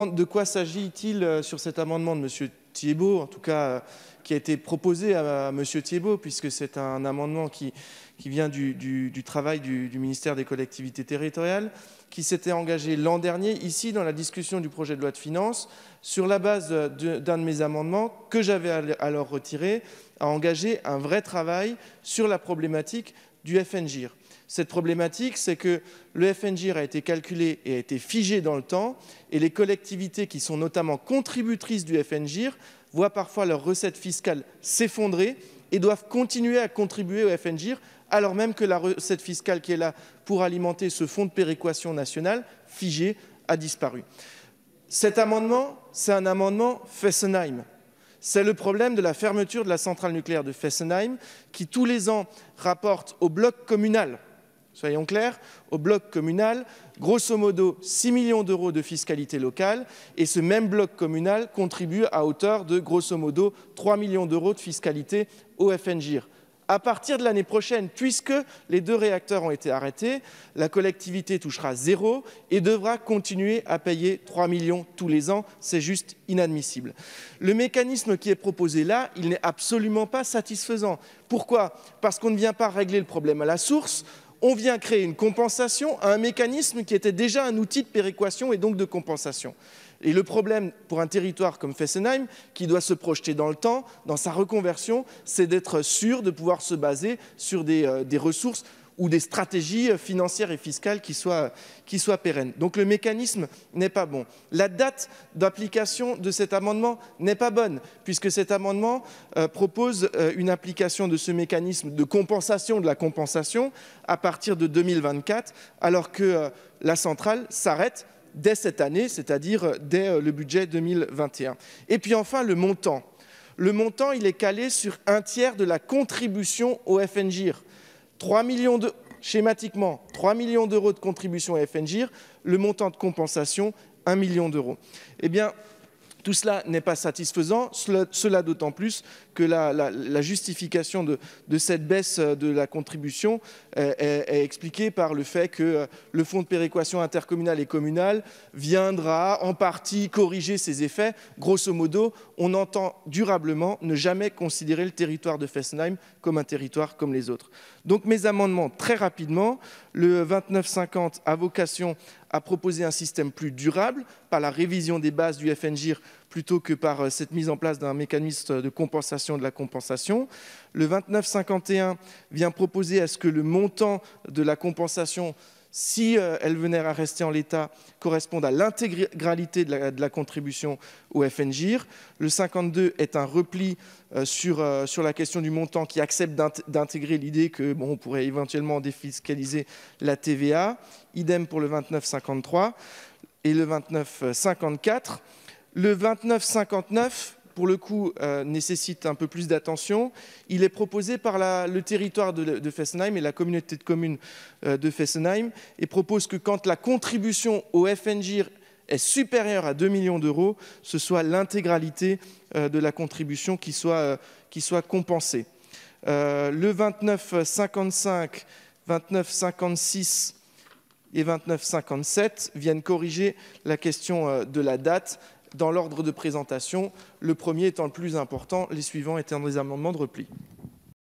De quoi s'agit-il euh, sur cet amendement de M. Thiebaud, en tout cas euh, qui a été proposé à, M. Thiebaud, puisque c'est un amendement qui, vient du, travail du, ministère des collectivités territoriales, qui s'était engagé l'an dernier, ici, dans la discussion du projet de loi de finances, sur la base euh, d'un de mes amendements que j'avais alors retiré, à engager un vrai travail sur la problématique du FNGIR. Cette problématique, c'est que le FNGIR a été calculé et a été figé dans le temps, et les collectivités qui sont notamment contributrices du FNGIR voient parfois leurs recettes fiscales s'effondrer et doivent continuer à contribuer au FNGIR, alors même que la recette fiscale qui est là pour alimenter ce fonds de péréquation nationale figé a disparu. Cet amendement, c'est un amendement Fessenheim c'est le problème de la fermeture de la centrale nucléaire de Fessenheim, qui tous les ans rapporte au bloc communal, soyons clairs, au bloc communal, grosso modo 6 millions d'euros de fiscalité locale, et ce même bloc communal contribue à hauteur de grosso modo 3 millions d'euros de fiscalité au FNGIR à partir de l'année prochaine, puisque les deux réacteurs ont été arrêtés, la collectivité touchera zéro et devra continuer à payer 3 millions tous les ans. C'est juste inadmissible. Le mécanisme qui est proposé là, il n'est absolument pas satisfaisant. Pourquoi Parce qu'on ne vient pas régler le problème à la source, on vient créer une compensation à un mécanisme qui était déjà un outil de péréquation et donc de compensation. Et le problème pour un territoire comme Fessenheim, qui doit se projeter dans le temps, dans sa reconversion, c'est d'être sûr de pouvoir se baser sur des, euh, des ressources ou des stratégies financières et fiscales qui soient, pérennes. Donc le mécanisme n'est pas bon. La date d'application de cet amendement n'est pas bonne, puisque cet amendement euh, propose euh, une application de ce mécanisme de compensation de la compensation à partir de 2024, alors que euh, la centrale s'arrête dès cette année, c'est-à-dire dès le budget 2021. Et puis enfin, le montant. Le montant, il est calé sur un tiers de la contribution au FNGIR. 3 millions de, schématiquement, 3 millions d'euros de contribution à FNGIR, le montant de compensation, 1 million d'euros. Eh bien, tout cela n'est pas satisfaisant, cela, d'autant plus que la, justification de, cette baisse euh, de la contribution euh, est, expliquée par le fait que euh, le fonds de péréquation intercommunale et communale viendra en partie corriger ces effets. Grosso modo, on entend durablement ne jamais considérer le territoire de Fessenheim comme un territoire comme les autres. Donc mes amendements, très rapidement, le 2950 a vocation à proposer un système plus durable par la révision des bases du FNGIR plutôt que par euh, cette mise en place d'un mécanisme de compensation de la compensation. Le 2951 vient proposer à ce que le montant de la compensation si euh, elle venait à rester en l'état, correspondent à l'intégralité de, la contribution au FNGIR. Le 52 est un repli euh, sur, euh, sur la question du montant qui accepte d'intégrer l'idée que bon, on pourrait éventuellement défiscaliser la TVA. Idem pour le 29,53 et le 29,54. Le 29,59 pour le coup, euh, nécessite un peu plus d'attention. Il est proposé par le territoire de, Fessenheim et la communauté de communes euh, de Fessenheim et propose que quand la contribution au FNGIR est supérieure à 2 millions d'euros, ce soit l'intégralité euh, de la contribution qui soit, qui soit compensée. le 2955, 2956 et 2957 viennent corriger la question de la date dans l'ordre de présentation, le premier étant le plus important, les suivants étant des amendements de repli.